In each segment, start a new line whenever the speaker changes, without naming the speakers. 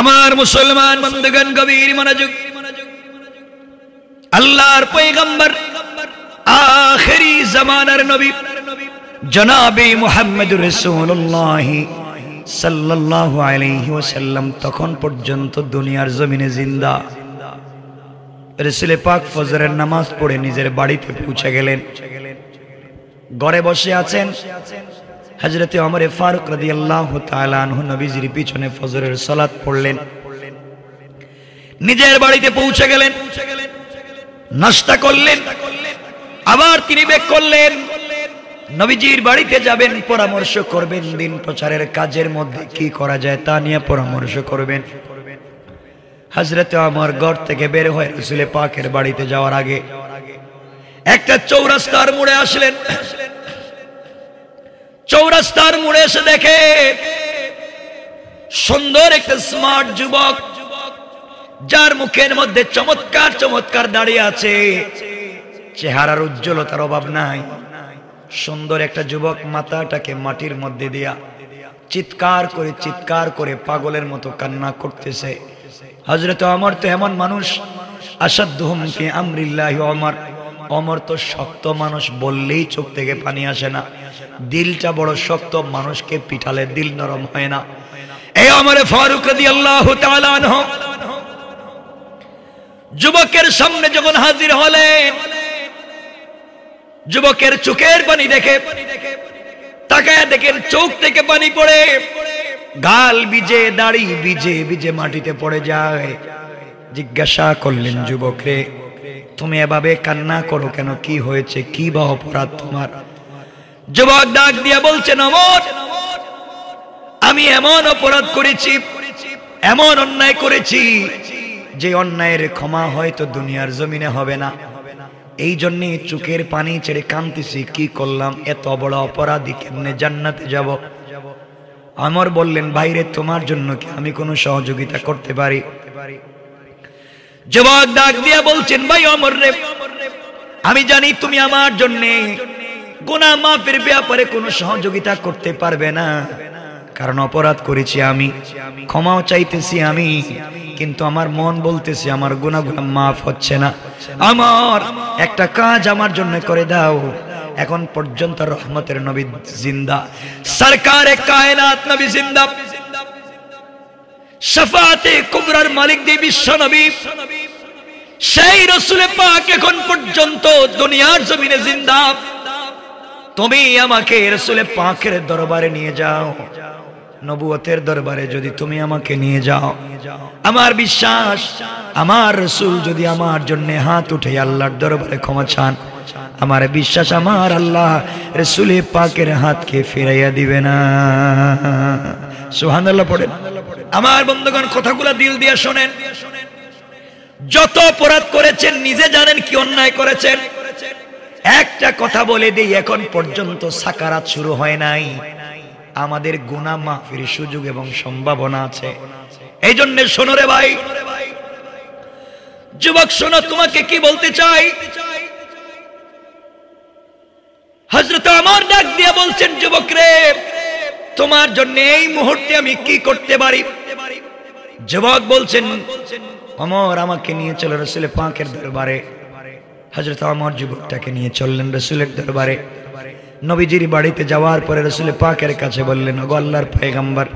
আমার মুসলমান বন্ধুগণ গভীর মনোযোগ আল্লাহর পৈগম্বর আখেরি জমানার নবী জনাবে মোহাম্মদ রসুল্লাহ সাল্লাল্লাহু আলাইহি ওয়াসাল্লাম তখন পর্যন্ত দুনিয়ার জমিনে জিন্দা রসুলে পাক ফজরের নামাজ পড়ে নিজের বাড়িতে পৌঁছে গেলেন ঘরে বসে আছেন হাজরতে অমরে ফারুক রাজি আল্লাহ তালু নবীজির পিছনে ফজরের সলাৎ পড়লেন নিজের বাড়িতে পৌঁছে গেলেন নাস্তা করলেন আবার তিনি বেগ করলেন নবীজির বাড়িতে যাবেন পরামর্শ করবেন দিন প্রচারের কাজের মধ্যে কি করা যায় তা নিয়ে পরামর্শ করবেন হাজরতে আমার ঘর থেকে বের হয়ে রসুলে পাকের বাড়িতে যাওয়ার আগে একটা চৌরাস্তার মোড়ে আসলেন চৌরাস্তার মুড়ে এসে দেখে সুন্দর একটা স্মার্ট যুবক যার মুখের মধ্যে চমৎকার চমৎকার দাঁড়িয়ে আছে চেহারার উজ্জ্বলতার অভাব নাই সুন্দর একটা যুবক মাথাটাকে মাটির মধ্যে দিয়া চিৎকার করে চিৎকার করে পাগলের মতো কান্না করতেছে হজরত আমার তো এমন মানুষ আসাদ্দুহম ফি আমরিল্লাহ আমার অমর তো শক্ত মানুষ বললেই চোখ থেকে পানি আসে না দিলটা বড় শক্ত মানুষকে পিঠালে দিল নরম হয় না এই অমরে ফারুক যুবকের সামনে যখন হাজির হলেন যুবকের চোখের পানি দেখে তাকায় দেখে চোখ থেকে পানি পড়ে গাল বিজে দাড়ি বিজে বিজে মাটিতে পড়ে যায় জিজ্ঞাসা করলেন যুবক রে তুমি এভাবে কান্না করো কেন কি হয়েছে কি বা অপরাধ তোমার যুবক ডাক দিয়ে বলছেন অমর আমি এমন অপরাধ করেছি এমন অন্যায় করেছি যে অন্যায়ের ক্ষমা হয়তো দুনিয়ার জমিনে হবে না এই জন্যে চোখের পানি ছেড়ে কান্তিছি কি করলাম এত বড় অপরাধী কেমনে জান্নাতে যাব আমার বললেন বাইরে তোমার জন্য কি আমি কোনো সহযোগিতা করতে পারি যুবক ডাক দিয়া বলছেন ভাই অমর রে আমি জানি তুমি আমার জন্য গোনা মাফের ব্যাপারে কোনো সহযোগিতা করতে পারবে না কারণ অপরাধ করেছি আমি ক্ষমাও চাইতেছি আমি কিন্তু আমার মন বলতেছে আমার গুণাগুলো মাফ হচ্ছে না আমার একটা কাজ আমার জন্য করে দাও এখন পর্যন্ত রহমতের নবী জিন্দা সরকারে কায়নাত নবী জিন্দা সাফাতে কুবরার মালিক দিয়ে বিশ্ব নবী সেই রসুলে পাক এখন পর্যন্ত দুনিয়ার জমিনে জিন্দা তুমি আমাকে রসুলে পাকের দরবারে নিয়ে যাও নবুয়তের দরবারে যদি তুমি আমাকে নিয়ে যাও আমার বিশ্বাস আমার রসুল যদি আমার জন্য হাত উঠে আল্লাহর দরবারে ক্ষমা চান আমার বিশ্বাস আমার আল্লাহ রসুলে পাকের হাতকে ফিরাইয়া দিবে না সুহান আল্লাহ পড়ে আমার বন্ধুগণ কথাগুলো দিল দিয়ে শোনেন যত অপরাধ করেছেন নিজে জানেন কি অন্যায় করেছেন একটা কথা বলে দিই এখন পর্যন্ত সাকারাত শুরু হয় নাই আমাদের গুণা মাফির সুযোগ এবং সম্ভাবনা আছে এই জন্য শোনো রে ভাই যুবক শোনো তোমাকে কি বলতে চাই হজরত আমার ডাক দিয়ে বলছেন যুবক রে তোমার জন্য এই মুহূর্তে আমি কি করতে পারি যুবক বলছেন অমর আমাকে নিয়ে চলে রসুলের পাঁকের দরবারে হজরত অমর যুবকটাকে নিয়ে চললেন রসুলের দরবারে নবীজির বাড়িতে যাওয়ার পরে রসুলের পাঁকের কাছে বললেন ওগো আল্লাহর পেগাম্বার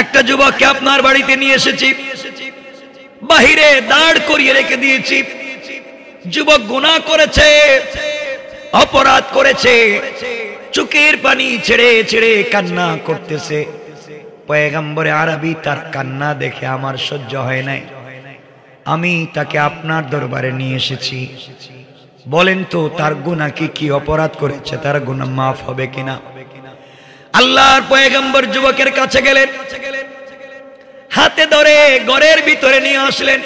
একটা যুবককে আপনার বাড়িতে নিয়ে এসেছি বাহিরে দাঁড় করিয়ে রেখে দিয়েছি যুবক গুণা করেছে অপরাধ করেছে চোখের পানি ছেড়ে ছেড়ে কান্না করতেছে পয়গম্বরে আরবি তার কান্না দেখে আমার সহ্য হয় নাই আমি তাকে আপনার দরবারে নিয়ে এসেছি বলেন তো তার গুণা কি কি অপরাধ করেছে তার গুণা মাফ হবে কিনা আল্লাহর পয়গম্বর যুবকের কাছে গেলেন হাতে ধরে ঘরের ভিতরে নিয়ে আসলেন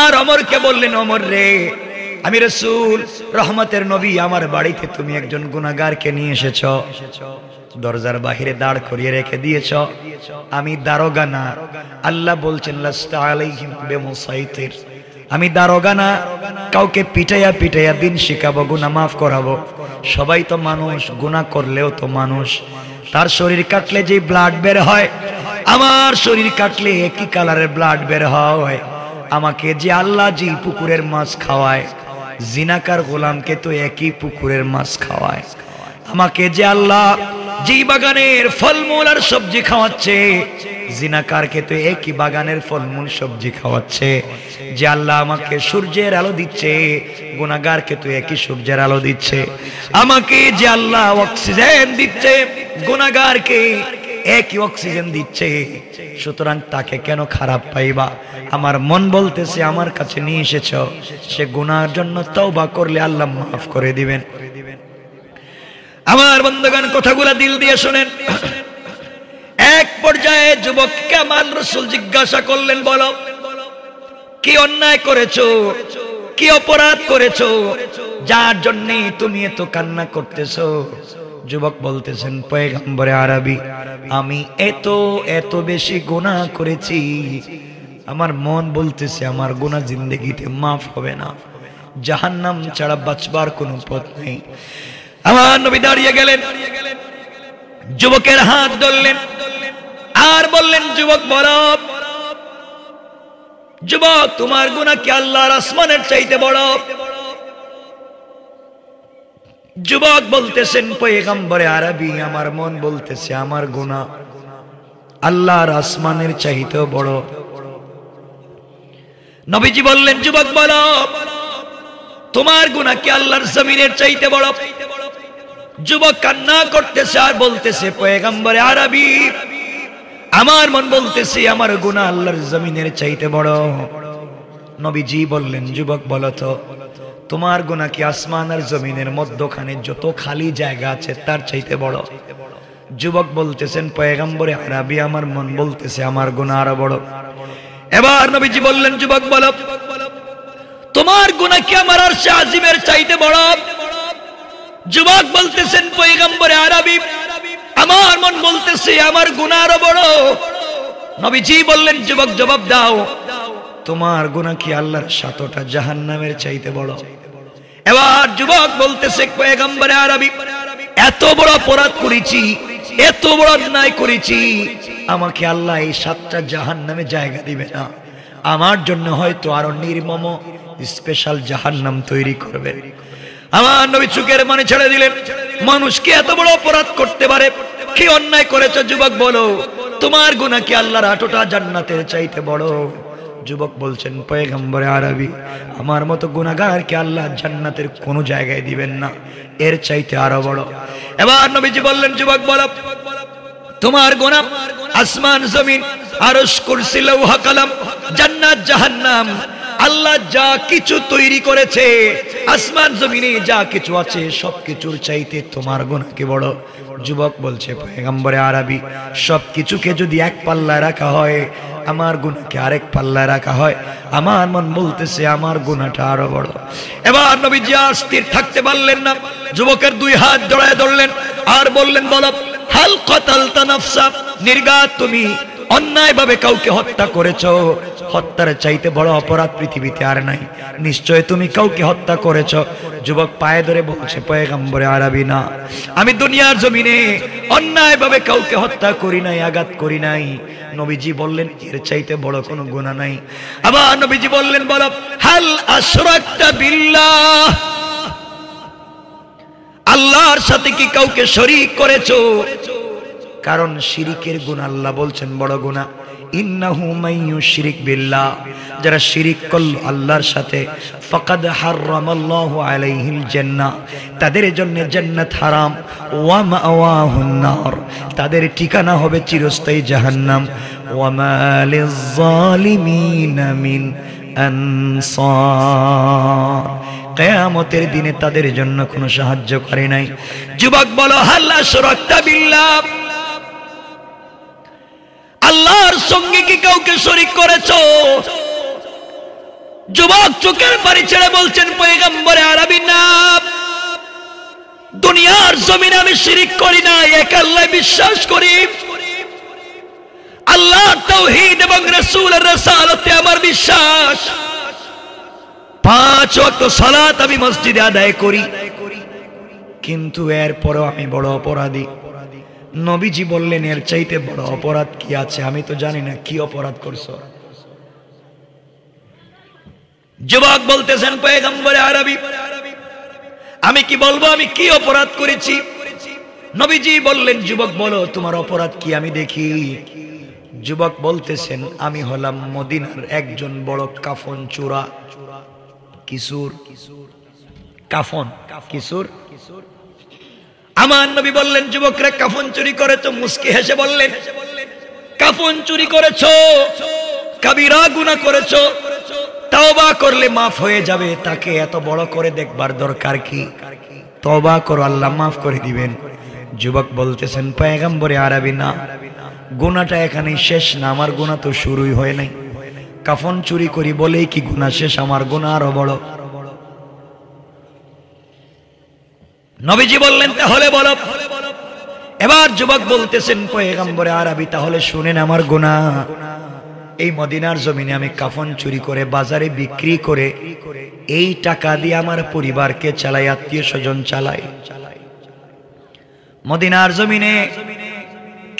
আর অমরকে বললেন অমর রে আমি রসুল রহমতের নবী আমার বাড়িতে তুমি একজন গুণাগারকে নিয়ে এসেছ দরজার বাহিরে দাঁড় করিয়ে রেখে দিয়েছ আমি দারোগা না আল্লাহ বলছেন আমি দারোগা না কাউকে পিটাইয়া পিটাইয়া দিন শিখাবো গুণা মাফ করাবো সবাই তো মানুষ গুণা করলেও তো মানুষ তার শরীর কাটলে যে ব্লাড বের হয় আমার শরীর কাটলে একই কালারের ব্লাড বের হয় আমাকে যে আল্লাহ জি পুকুরের মাছ খাওয়ায় জিনাকার গোলামকে তো একই পুকুরের মাছ খাওয়ায় আমাকে যে আল্লাহ যেই বাগানের ফলমূল আর সবজি খাওয়াচ্ছে জিনাকারকে তো একই বাগানের ফলমূল সবজি খাওয়াচ্ছে যে আল্লাহ আমাকে সূর্যের আলো দিচ্ছে গুণাগারকে তো একই সূর্যের আলো দিচ্ছে আমাকে যে আল্লাহ অক্সিজেন দিচ্ছে গুণাগারকে একই অক্সিজেন দিচ্ছে সুতরাং তাকে কেন খারাপ পাইবা আমার মন বলতেছে আমার কাছে নিয়ে এসেছ সে গুনার জন্য তাও বা করলে আল্লাহ মাফ করে দিবেন আমার বন্ধগান কথাগুলা দিল দিয়ে শোনেন এক পর্যায়ে যুবককে আমার রসুল জিজ্ঞাসা করলেন বলো কি অন্যায় করেছো কি অপরাধ করেছো যার জন্যে তুমি এত কান্না করতেছো যুবক বলতেছেন পয়গম্বরে আরবি আমি এত এত বেশি গোনা করেছি আমার মন বলতেছে আমার গোনা জিন্দগিতে মাফ হবে না জাহান্নাম ছাড়া বাঁচবার কোনো পথ নেই আমার নবী দাঁড়িয়ে গেলেন যুবকের হাত ধরলেন আর বললেন যুবক বরফ যুবক তোমার গুণা কি আল্লাহর আসমানের চাইতে বড় যুবক বলতেছেন পয়গম্বরে আরবি আমার মন বলতেছে আমার গুণা আল্লাহর আসমানের চাইতে বড় নবীজি বললেন যুবক বল তোমার গুণা কি আল্লাহর জমিনের চাইতে বড় যুবক কান্না করতেছে আর বলতেছে পয়গম্বরে আরবি আমার মন বলতেছে আমার গুণা আল্লাহর জমিনের চাইতে বড় নবীজি বললেন যুবক বলো তোমার গোনা কি আসমান আর জমিনের মধ্যখানে যত খালি জায়গা আছে তার চাইতে বড় যুবক বলতেছেন পয়গাম্বরে আরবি আমার মন বলতেছে আমার গোনা আরো বড় এবার নবীজি বললেন যুবক বল তোমার গোনা কি আমার আর আজিমের চাইতে বড় যুবক বলতেছেন পয়গাম্বরে আরবি আমার মন বলতেছে আমার গুণা আরো বড় নবীজি বললেন যুবক জবাব দাও তোমার গুণা কি আল্লাহর সাতটা জাহান নামের চাইতে বড় এবার যুবক বলতেছে পয়গম্বরে আরবি এত বড় অপরাধ করেছি এত বড় অন্যায় করেছি আমাকে আল্লাহ এই সাতটা জাহান নামে জায়গা দিবে না আমার জন্য হয়তো আরো নির্মম স্পেশাল জাহান নাম তৈরি করবে আমার নবী চুকের মানে ছেড়ে দিলেন মানুষ কি এত বড় অপরাধ করতে পারে কি অন্যায় করেছে যুবক বলো তোমার গুণা কি আল্লাহর আটোটা জান্নাতের চাইতে বড় যুবক বলছেন পয়েগম্বরে আরবি আমার মতো কে আল্লাহ জান্নাতের কোনো জায়গায় দিবেন না এর চাইতে আরো বড় এবার নবীজি বললেন যুবক বল তোমার গোনা আসমান জমিন আরস কুরসি কলম জান্নাত জাহান্নাম আল্লাহ যা কিছু তৈরি করেছে আসমান জমিনে যা কিছু আছে সব কিছুর চাইতে তোমার গুণকে বড় যুবক বলছে পেগম্বরে আরবি সব কিছুকে যদি এক পাল্লায় রাখা হয় আমার গুণকে আরেক পাল্লায় রাখা হয় আমার মন বলতেছে আমার গুণাটা আরো বড় এবার নবীজি আর স্থির থাকতে পারলেন না যুবকের দুই হাত জড়ায় ধরলেন আর বললেন বল হাল কতাল তানাফসা নির্গা তুমি অন্যায়ভাবে কাউকে হত্যা করেছ হত্যার চাইতে বড় অপরাধ পৃথিবীতে আর নাই নিশ্চয় তুমি কাউকে হত্যা করেছ যুবক পায়ে ধরে বলছে পয়গাম্বরে আরবি না আমি দুনিয়ার জমিনে অন্যায়ভাবে কাউকে হত্যা করি নাই আঘাত করি নাই নবীজি বললেন এর চাইতে বড় কোনো গুণা নাই আবার নবীজি বললেন বল হাল আশরাকতা বিল্লাহ আল্লাহর সাথে কি কাউকে শরীক করেছো কারণ শিরিকের গুণ আল্লাহ বলছেন বড় গুণা ইন্নাহু মাইয়ু শিরিক বিল্লাহ যারা শিরিক করল আল্লাহর সাথে ফকাদ হারামাল্লাহু আলাইহিল জান্নাহ তাদের জন্য জান্নাত হারাম ওয়া মাওয়াহুন তাদের ঠিকানা হবে চিরস্থায়ী জাহান্নাম ওয়া মালিজ জালিমিনা মিন আনসার কেয়ামতের দিনে তাদের জন্য কোনো সাহায্য করে নাই যুবক বলো হাল্লা সুরক্তা বিল্লাহ আল্লাহর সঙ্গে কি কাউকে শরিক করেছ যুবক চোখের বাড়ি ছেড়ে বলছেন পয়গাম্বরে আরবি না দুনিয়ার জমিনে আমি শিরিক করি না এক আল্লাহ বিশ্বাস করি আল্লাহ তৌহিদ এবং রসুল রসালতে আমার বিশ্বাস পাঁচ অত সালাত আমি মসজিদে আদায় করি কিন্তু এরপরও আমি বড় অপরাধী নবীজি বললেন এর চাইতে বড় অপরাধ কি আছে আমি তো জানি না কি অপরাধ করছো যুবক বলতেছেন পয়গম্বরে আরবি আমি কি বলবো আমি কি অপরাধ করেছি নবীজি বললেন যুবক বলো তোমার অপরাধ কি আমি দেখি যুবক বলতেছেন আমি হলাম মদিনার একজন বড় কাফন চূড়া কিশোর কাফন কিশোর আমার নবী বললেন যুবকরা কাফন চুরি করেছো মুসকি হেসে বললেন কাফন চুরি করেছ কাবিরা গুনা করেছ তওবা করলে মাফ হয়ে যাবে তাকে এত বড় করে দেখবার দরকার কি তওবা করো আল্লাহ মাফ করে দিবেন যুবক বলতেছেন পয়গম্বরে আরবি না গুনাটা এখানে শেষ না আমার গুণা তো শুরুই হয় নাই কাফন চুরি করি বলেই কি গুণা শেষ আমার গুণা আরো বড় নবীজি বললেন তাহলে বলো এবার যুবক বলতেছেন পয়েগাম্বরে আরবি তাহলে শুনেন আমার গুণা এই মদিনার জমিনে আমি কাফন চুরি করে বাজারে বিক্রি করে এই টাকা দিয়ে আমার পরিবারকে চালাই আত্মীয় স্বজন চালাই মদিনার জমিনে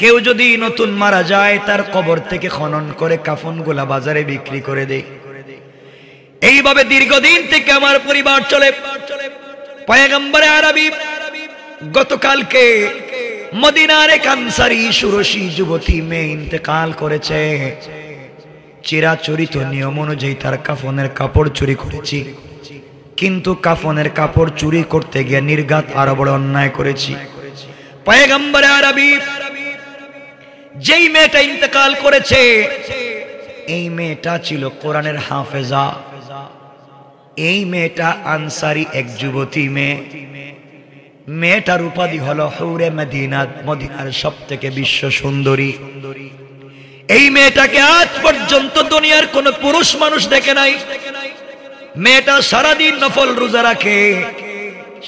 কেউ যদি নতুন মারা যায় তার কবর থেকে খনন করে কাফন গোলা বাজারে বিক্রি করে দেয় এইভাবে দীর্ঘদিন থেকে আমার পরিবার চলে চলে পয়গম্বরে আরবি গতকালকে মদিনারে কানসারি সুরসী যুবতী মেয়ে ইন্তকাল করেছে চিরাচরিত নিয়ম অনুযায়ী তার কাফনের কাপড় চুরি করেছি কিন্তু কাফনের কাপড় চুরি করতে গিয়ে নির্গাত আরো বড় অন্যায় করেছি পয়গম্বরে আরবি যেই মেয়েটা ইন্তকাল করেছে এই মেয়েটা ছিল কোরআনের হাফেজা এই মেয়েটা আনসারি এক যুবতী মেয়ে মেয়েটার উপাধি হলো হৌরে মদিনাত মদিনার সব থেকে বিশ্ব সুন্দরী এই মেয়েটাকে আজ পর্যন্ত দুনিয়ার কোন পুরুষ মানুষ দেখে নাই মেয়েটা সারাদিন নফল রোজা রাখে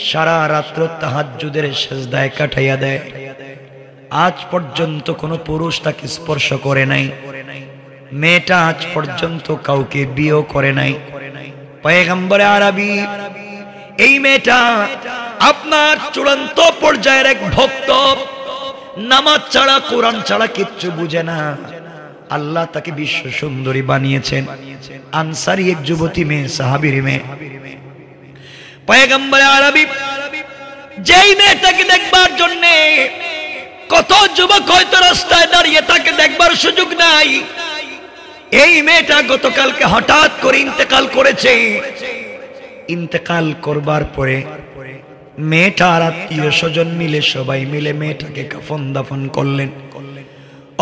সারা রাত্র তাহাজুদের সেজদায় কাটাইয়া দেয় আজ পর্যন্ত কোনো পুরুষ তাকে স্পর্শ করে নাই মেয়েটা আজ পর্যন্ত কাউকে বিয়েও করে নাই পয়গম্বরে আরবি এই মেয়েটা আপনার চূড়ান্ত পর্যায়ের এক ভক্ত নামাজ ছাড়া কোরআন ছাড়া কিচ্ছু বুঝে না আল্লাহ তাকে বিশ্ব সুন্দরী বানিয়েছেন আনসারি এক যুবতী মেয়ে সাহাবির মেয়ে পয়গম্বরে আরবি যেই মেয়েটাকে দেখবার জন্যে কত যুবক হয়তো রাস্তায় দাঁড়িয়ে তাকে দেখবার সুযোগ নাই এই মেয়েটা গতকালকে হঠাৎ করে ইন্তেকাল করেছে ইন্তেকাল করবার পরে মেয়েটা আর আত্মীয় স্বজন মিলে সবাই মিলে মেয়েটাকে কাফন দাফন করলেন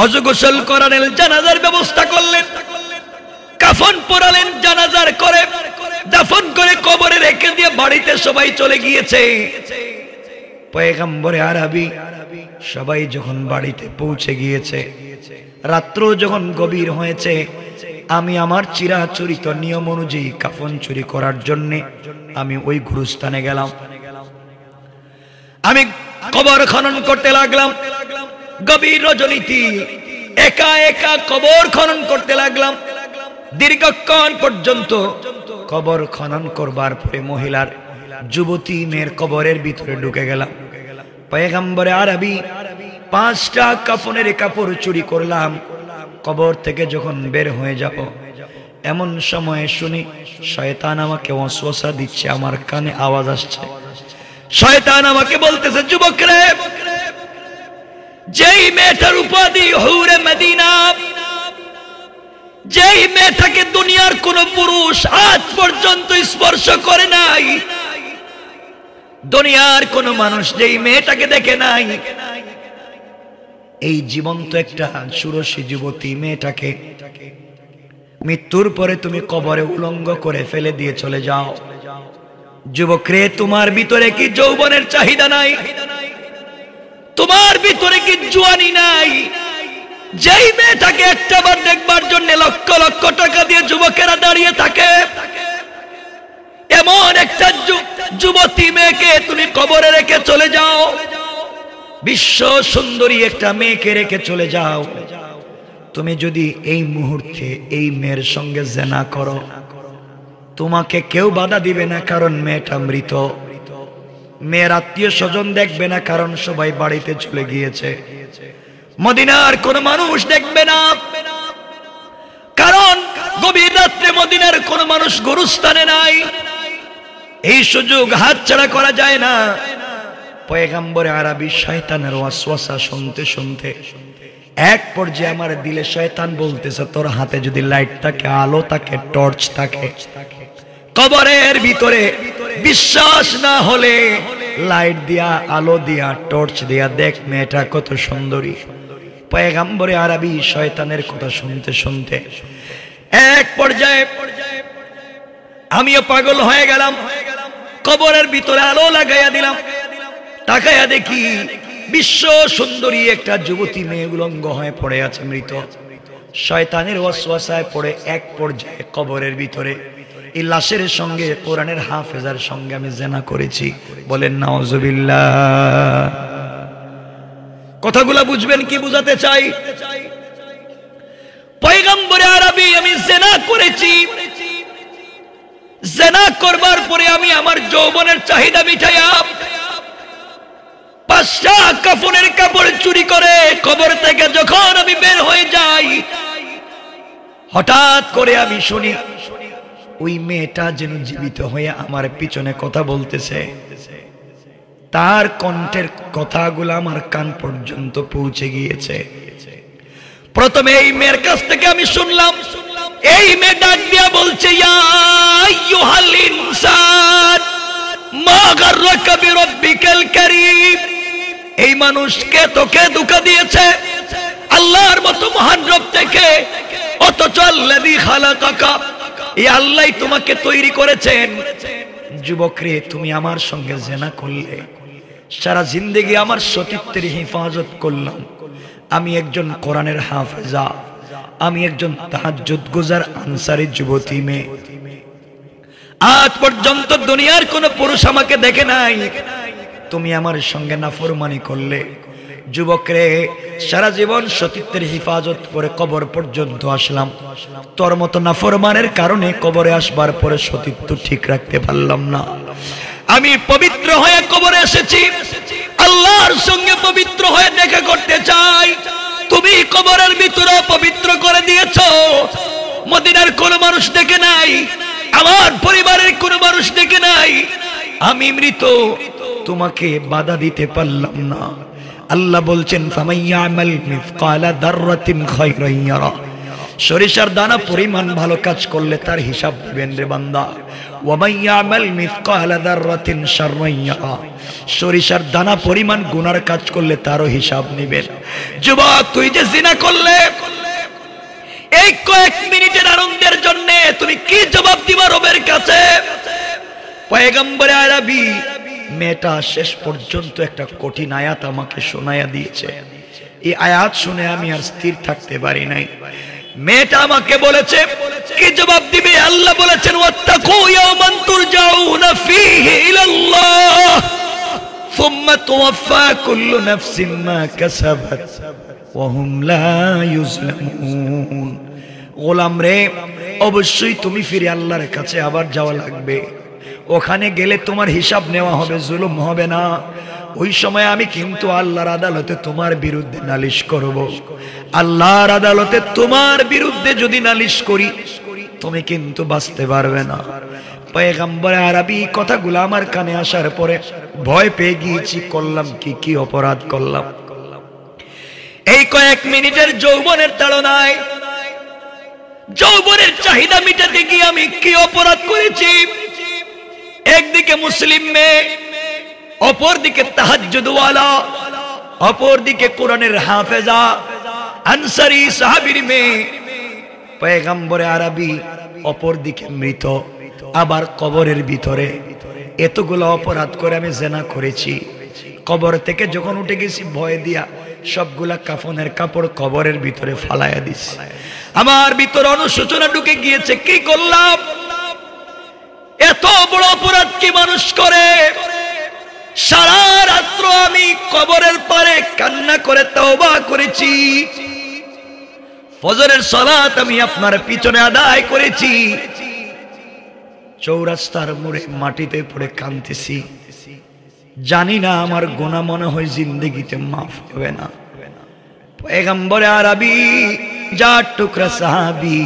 অজগোসল করালেন জানাজার ব্যবস্থা করলেন কাফন পরালেন জানাজার করে দাফন করে কবরে রেখে দিয়ে বাড়িতে সবাই চলে গিয়েছে পয়গম্বরে আরবি সবাই যখন বাড়িতে পৌঁছে গিয়েছে রাত্র যখন গভীর হয়েছে আমি আমার চিরাচরিত নিয়ম অনুযায়ী কাফন চুরি করার জন্য আমি ওই গুরুস্থানে গেলাম আমি কবর খনন করতে লাগলাম গভীর রজনীতি একা একা কবর খনন করতে লাগলাম দীর্ঘক্ষণ পর্যন্ত কবর খনন করবার পরে মহিলার যুবতী মেয়ের কবরের ভিতরে ঢুকে গেলাম পয়গাম্বরে আরবি পাঁচটা কাফনের কাপড় চুরি করলাম কবর থেকে যখন বের হয়ে যাব এমন সময়ে শুনি শয়তান আমাকে অশোষা দিচ্ছে আমার কানে আওয়াজ আসছে শয়তান আমাকে বলতেছে যুবক রে যেই মেয়েটার উপাধি হৌরে মদিনা যেই মেয়েটাকে দুনিয়ার কোন পুরুষ আজ পর্যন্ত স্পর্শ করে নাই দুনিয়ার কোন মানুষ যেই মেয়েটাকে দেখে নাই এই জীবন্ত একটা সুরসী যুবতী মেয়েটাকে মৃত্যুর পরে তুমি কবরে উলঙ্গ করে ফেলে দিয়ে চলে যাও যুবক রে তোমার ভিতরে কি যৌবনের চাহিদা নাই তোমার ভিতরে কি জোয়ানি নাই যেই মেয়েটাকে একটা বার দেখবার জন্য লক্ষ লক্ষ টাকা দিয়ে যুবকেরা দাঁড়িয়ে থাকে এমন একটা যুগ যুবতী মেয়েকে তুমি কবরে রেখে চলে যাও বিশ্ব সুন্দরী একটা মেয়েকে রেখে চলে যাও তুমি যদি এই মুহূর্তে এই মেয়ের সঙ্গে জেনা করো তোমাকে কেউ বাধা দিবে না কারণ মেয়েটা মৃত মেয়ের আত্মীয় স্বজন দেখবে না কারণ সবাই বাড়িতে চলে গিয়েছে মদিনার কোন মানুষ দেখবে না কারণ গভীর রাত্রে মদিনার কোন মানুষ গরুস্থানে নাই এই সুযোগ হাতছাড়া করা যায় না পয়গাম্বরে আরবি শয়তানের ওয়াসওয়াসা শুনতে শুনতে এক পর্যায়ে আমার দিলে শয়তান বলতেছে তোর হাতে যদি লাইট থাকে আলো থাকে টর্চ থাকে কবরের ভিতরে বিশ্বাস না হলে লাইট দিয়া আলো দিয়া টর্চ দিয়া দেখ মেয়েটা কত সুন্দরী পয়গাম্বরে আরবি শয়তানের কথা শুনতে শুনতে এক পর্যায়ে আমিও পাগল হয়ে গেলাম হয়ে গেলাম কবরের ভিতরে আলো লাগাইয়া দিলাম তাকাইয়া দেখি বিশ্ব সুন্দরী একটা যুবতী মেয়ে উলঙ্গ হয়ে পড়ে আছে মৃত শয়তানের ওয়াসওয়াসায় পড়ে এক পর্যায়ে কবরের ভিতরে এই লাশের সঙ্গে কোরআনের হাফেজার সঙ্গে আমি জেনা করেছি বলেন নাওজবিল্লা কথাগুলা বুঝবেন কি বুঝাতে চাই পয়গম্বরে আরবি আমি জেনা করেছি জেনা করবার পরে আমি আমার যৌবনের চাহিদা মিঠাইয়া পাঁচটা কাপড়ের কাপড় চুরি করে কবর থেকে যখন আমি বের হয়ে যাই হঠাৎ করে আমি শুনি ওই মেয়েটা যেন জীবিত হয়ে আমার পিছনে কথা বলতেছে তার কণ্ঠের কথাগুলো আমার কান পর্যন্ত পৌঁছে গিয়েছে প্রথমে এই মেয়ের কাছ থেকে আমি শুনলাম এই মেয়ে ডাক দিয়া বলছে এই মানুষকে তোকে দিয়েছে আল্লাহর মতো মহান রব থেকে আল্লাহ তোমাকে তৈরি করেছেন যুবক রে তুমি আমার সঙ্গে জেনা করলে সারা জিন্দগি আমার সতীত্বের হেফাজত করলাম আমি একজন কোরআনের হাফেজা আমি একজন তাহার আনসারের আনসারি যুবতী মেয়ে আজ পর্যন্ত দুনিয়ার কোন পুরুষ আমাকে দেখে নাই তুমি আমার সঙ্গে নাফরমানি করলে যুবকরে সারা জীবন সতীত্বের হিফাজত করে কবর পর্যন্ত আসলাম তোর মতো নাফরমানের কারণে কবরে আসবার পরে সতীত্ব ঠিক রাখতে পারলাম না আমি পবিত্র হয়ে কবরে এসেছি আল্লাহর সঙ্গে পবিত্র হয়ে দেখা করতে চাই তুমি কবরের ভিতরে পবিত্র করে দিয়েছ মদিনার কোন মানুষ দেখে নাই আমার পরিবারের কোন মানুষ দেখে নাই আমি মৃত তোমাকে বাধা দিতে পারলাম না আল্লাহ বলছেন সরিষার দানা পরিমাণ ভালো কাজ করলে তার হিসাব দিবেন রে বান্দা সরিষার দানা পরিমাণ গুনার কাজ করলে তারও হিসাব নিবেন যুবক তুই যে জিনা করলে এই কয়েক মিনিটের আনন্দের জন্য তুমি কি জবাব দিবা রবের কাছে পয়গম্বরে আরবি মেয়েটা শেষ পর্যন্ত একটা কঠিন আয়াত আমাকে শোনাইয়া দিয়েছে এই আয়াত শুনে আমি আর স্থির থাকতে পারি নাই মেয়েটা আমাকে বলেছে কি জবাব দিবে আল্লাহ বলেছেন রে অবশ্যই তুমি ফিরে আল্লাহর কাছে আবার যাওয়া লাগবে ওখানে গেলে তোমার হিসাব নেওয়া হবে জুলুম হবে না ওই সময় আমি কিন্তু আল্লাহর আদালতে তোমার বিরুদ্ধে নালিশ করব। আল্লাহর আদালতে তোমার বিরুদ্ধে যদি নালিশ করি তুমি কিন্তু বাঁচতে পারবে না পয়গাম্বরে আরবি কথাগুলো আমার কানে আসার পরে ভয় পেয়ে গিয়েছি করলাম কি কি অপরাধ করলাম এই কয়েক মিনিটের যৌবনের তাড়নায় যৌবনের চাহিদা মিটাতে গিয়ে আমি কি অপরাধ করেছি একদিকে মুসলিম মেয়ে অপরদিকে তাহাজুদওয়ালা অপরদিকে কোরআনের হাফেজা আনসারি সাহাবির মেয়ে পয়গাম্বরে আরবি অপরদিকে মৃত আবার কবরের ভিতরে এতগুলো অপরাধ করে আমি জেনা করেছি কবর থেকে যখন উঠে গেছি ভয় দিয়া সবগুলা কাফনের কাপড় কবরের ভিতরে ফালাইয়া দিছি আমার ভিতরে অনুশোচনা ঢুকে গিয়েছে কি করলাম এত বড় অপরাধ কি মানুষ করে সারা রাত্র আমি কবরের পারে কান্না করে তওবা করেছি ফজরের সালাত আমি আপনার পিছনে আদায় করেছি চৌরাস্তার মোড়ে মাটিতে পড়ে কাঁদতেছি জানি না আমার গোনা মনে হয় জিন্দগিতে মাফ হবে না পেগম্বরে আরবি যা টুকরা সাহাবি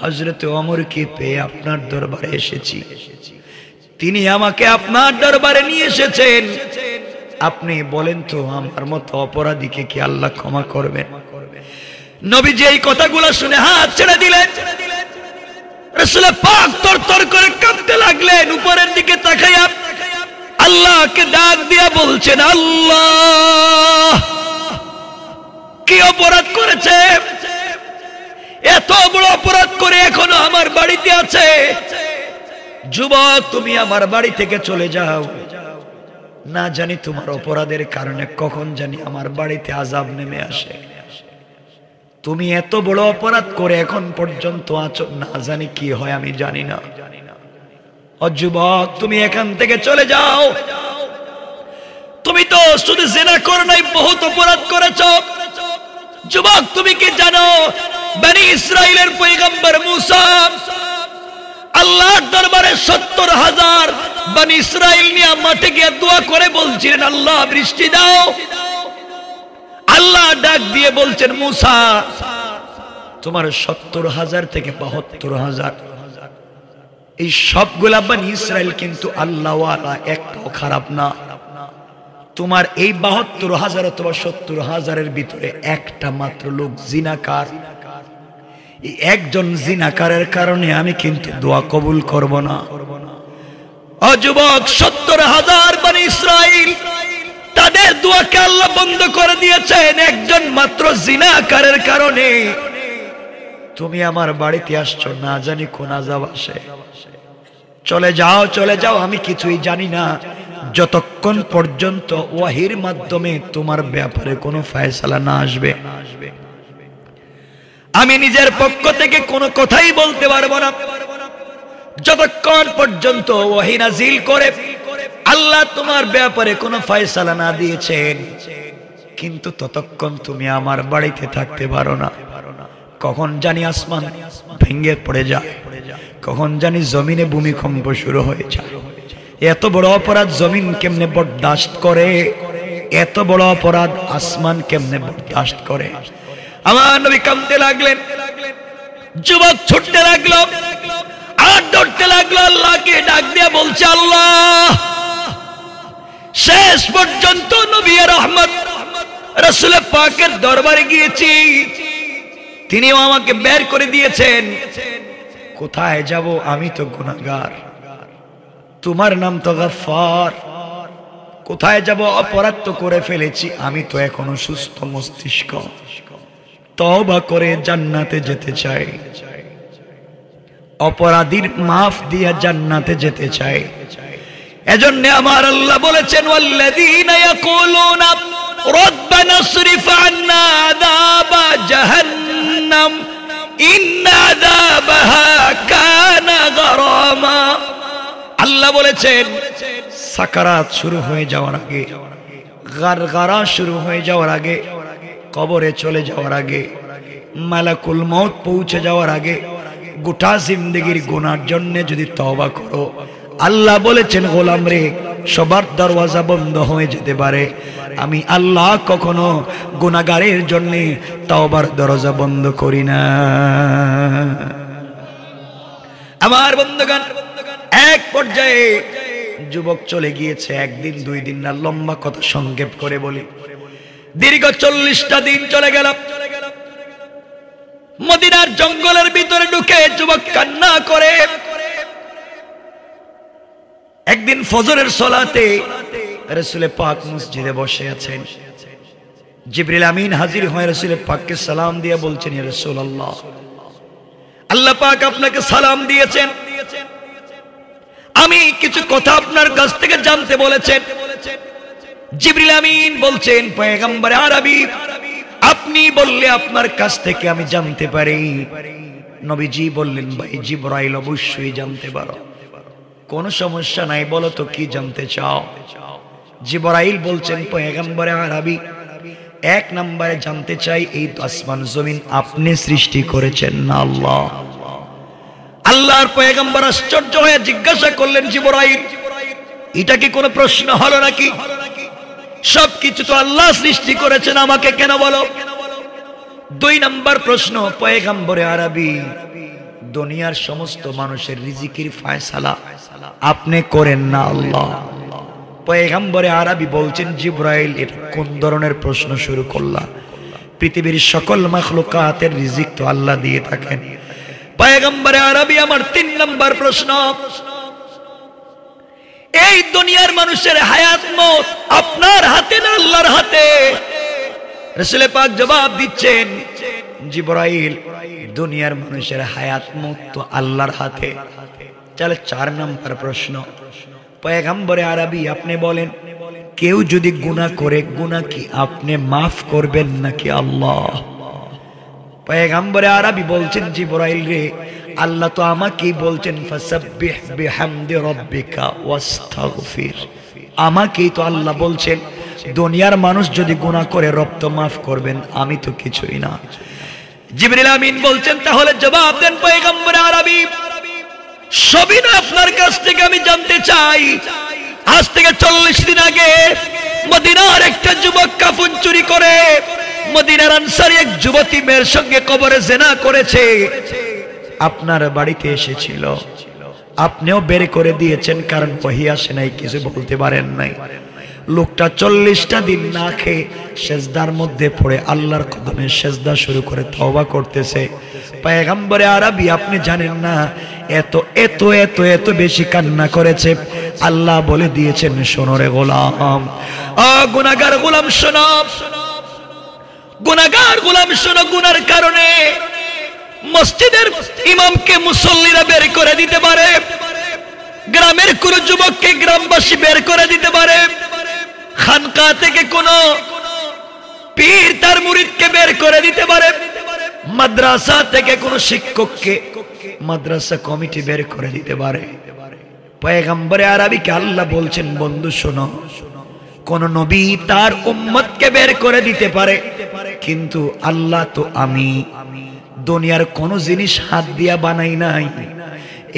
হজরত অমরকে পেয়ে আপনার দরবারে এসেছি তিনি আমাকে আপনার দরবারে নিয়ে এসেছেন আপনি বলেন তো আমার মতো অপরাধীকে কি আল্লাহ ক্ষমা করবেন যে এই কথাগুলো শুনে হাত ছেড়ে দিলেন করে লাগলেন উপরের দিকে আল্লাহকে বলছেন আল্লাহ অপরাধ করেছে এত বড় অপরাধ করে এখনো আমার বাড়িতে আছে যুবক তুমি আমার বাড়ি থেকে চলে যাও না জানি তোমার অপরাধের কারণে কখন জানি আমার বাড়িতে আজাব নেমে আসে তুমি এত বড় অপরাধ করে এখন পর্যন্ত আছো না জানি কি হয় আমি জানি না যুবক তুমি এখান থেকে চলে যাও তুমি তো শুধু জেনা করো নাই বহুত অপরাধ করেছ যুবক তুমি কি জানো বেনি ইসরায়েলের পৈগম্বর মুসা আল্লাহর দরবারে সত্তর হাজার বান ইসরায়েল নিয়ে মাঠে গিয়ে দোয়া করে বলছিলেন আল্লাহ বৃষ্টি দাও আল্লাহ ডাক দিয়ে বলছেন মুসা তোমার সত্তর হাজার থেকে বাহাত্তর হাজার এই সবগুলা বান ইসরায়েল কিন্তু আল্লাহ একটাও খারাপ না তোমার এই বাহাত্তর হাজার অথবা সত্তর হাজারের ভিতরে একটা মাত্র লোক জিনাকার একজন জিনাকারের কারণে আমি কিন্তু দোয়া কবুল করব না অযুবক সত্তর হাজার মানে ইসরাইল তাদের দোয়াকে আল্লাহ বন্ধ করে দিয়েছেন একজন মাত্র জিনাকারের কারণে তুমি আমার বাড়িতে আসছো না জানি কোন আজাব আসে চলে যাও চলে যাও আমি কিছুই জানি না যতক্ষণ পর্যন্ত ওয়াহির মাধ্যমে তোমার ব্যাপারে কোনো ফায়সালা না আসবে না আসবে আমি নিজের পক্ষ থেকে কোনো কথাই বলতে পারবো না যতক্ষণ পর্যন্ত ওহিনাজিল করে আল্লাহ তোমার ব্যাপারে কোনো ফয়সালা না দিয়েছেন কিন্তু ততক্ষণ তুমি আমার বাড়িতে থাকতে পারো না কখন জানি আসমান ভেঙ্গে পড়ে যায় কখন জানি জমিনে ভূমিকম্প শুরু হয়ে যায় এত বড় অপরাধ জমিন কেমনে বরদাস্ত করে এত বড় অপরাধ আসমান কেমনে বরদাস্ত করে আমার নবী কামতে লাগলেন যুবক ছুটতে লাগলো আর ধরতে লাগলো আল্লাহকে ডাক দিয়ে বলছে আল্লাহ শেষ পর্যন্ত নবী রহমত রসুলের পাকের দরবারে গিয়েছি তিনিও আমাকে বের করে দিয়েছেন কোথায় যাব আমি তো গুণাগার তোমার নাম তো গাফার কোথায় যাব অপরাধ করে ফেলেছি আমি তো এখনো সুস্থ মস্তিষ্ক তবা করে জান্নাতে যেতে চাই অপরাধীর মাফ দিয়া জান্নাতে যেতে চাই এজন্য আমার আল্লাহ বলেছেন আল্লাহ বলেছেন সাকারাত শুরু হয়ে যাওয়ার আগে গার শুরু হয়ে যাওয়ার আগে কবরে চলে যাওয়ার আগে মালাকুল মত পৌঁছে যাওয়ার আগে গোটা জিন্দগির গোনার জন্য যদি তবা করো আল্লাহ বলেছেন গোলাম রে সবার দরওয়াজা বন্ধ হয়ে যেতে পারে আমি আল্লাহ কখনো গুণাগারের জন্যে তাওবার দরজা বন্ধ করি না আমার বন্ধুগান এক পর্যায়ে যুবক চলে গিয়েছে একদিন দুই দিন না লম্বা কথা সংক্ষেপ করে বলি দীর্ঘ চল্লিশটা দিন চলে গেল মদিনার জঙ্গলের ভিতরে ঢুকে যুবক কান্না করে একদিন ফজরের সলাতে রসুলে পাক মসজিদে বসে আছেন জিবরিল আমিন হাজির হয় রসুলে পাককে সালাম দিয়ে বলছেন রসুল আল্লাহ আল্লাহ পাক আপনাকে সালাম দিয়েছেন আমি কিছু কথা আপনার কাছ থেকে জানতে বলেছেন জিবরিলামিন বলছেন পয়গম্বর আরবি আপনি বললে আপনার কাছ থেকে আমি জানতে পারি নবীজি বললেন ভাই জিব্রাইল অবশ্যই জানতে পারো কোন সমস্যা নাই বলো তো কি জানতে চাও জিবরাইল বলছেন পয়গম্বরে আরবি এক নম্বরে জানতে চাই এই আসমান জমিন আপনি সৃষ্টি করেছেন না আল্লাহ আল্লাহর পয়গম্বর আশ্চর্য হয়ে জিজ্ঞাসা করলেন জিবরাইল এটা কি কোনো প্রশ্ন হলো নাকি সবকিছু তো আল্লাহ সৃষ্টি করেছেন আমাকে কেন বলো দুই নম্বর প্রশ্ন পয়গাম্বরে আরবি দুনিয়ার সমস্ত মানুষের রিজিকির ফায়সালা আপনি করেন না আল্লাহ পয়গাম্বরে আরবি বলছেন জিব্রাইল এটা কোন ধরনের প্রশ্ন শুরু করলা পৃথিবীর সকল মাখলুকাতের রিজিক তো আল্লাহ দিয়ে থাকেন পয়গাম্বরে আরবি আমার তিন নম্বর প্রশ্ন এই দুনিয়ার মানুষের হায়াত মত আপনার হাতে না আল্লাহর হাতে রসুল পাক জবাব দিচ্ছেন জিব্রাইল দুনিয়ার মানুষের হায়াত মত তো আল্লাহর হাতে তাহলে চার নম্বর প্রশ্ন পয়গম্বরে আরবি আপনি বলেন কেউ যদি গুণা করে গুণা কি আপনি মাফ করবেন নাকি আল্লাহ পয়গম্বরে আরবি বলছেন জিব্রাইল রে আল্লাহ তো আমাকেই বলছেন আমাকেই তো আল্লাহ বলছেন দুনিয়ার মানুষ যদি গুণা করে রক্ত মাফ করবেন আমি তো কিছুই না জিবরিল আমিন বলছেন তাহলে জবাব দেন আরবি সবই না আপনার কাছ থেকে আমি জানতে চাই আজ থেকে চল্লিশ দিন আগে মদিনার একটা যুবক কাফন চুরি করে মদিনার আনসারি এক যুবতী মেয়ের সঙ্গে কবরে জেনা করেছে আপনার বাড়িতে এসেছিল আপনিও বের করে দিয়েছেন কারণ পহি আসে নাই কিছু বলতে পারেন নাই লোকটা চল্লিশটা দিন না খেয়ে সেজদার মধ্যে পড়ে আল্লাহর কদমে সেজদা শুরু করে তবা করতেছে পায়গাম্বরে আরবি আপনি জানেন না এত এত এত এত বেশি কান্না করেছে আল্লাহ বলে দিয়েছেন সোনরে গোলাম গুনাগার গোলাম সোনাম গুনাগার গোলাম সোনা গুনার কারণে মসজিদের ইমামকে মুসল্লিরা বের করে দিতে পারে গ্রামের কোন যুবককে গ্রামবাসী বের করে দিতে পারে খানকা থেকে কোন পীর তার মুরিদকে বের করে দিতে পারে মাদ্রাসা থেকে কোন শিক্ষককে মাদ্রাসা কমিটি বের করে দিতে পারে পয়গম্বরে আরবিকে আল্লাহ বলছেন বন্ধু শোনো কোন নবী তার উম্মতকে বের করে দিতে পারে কিন্তু আল্লাহ তো আমি দুনিয়ার কোন জিনিস হাত দিয়া বানাই নাই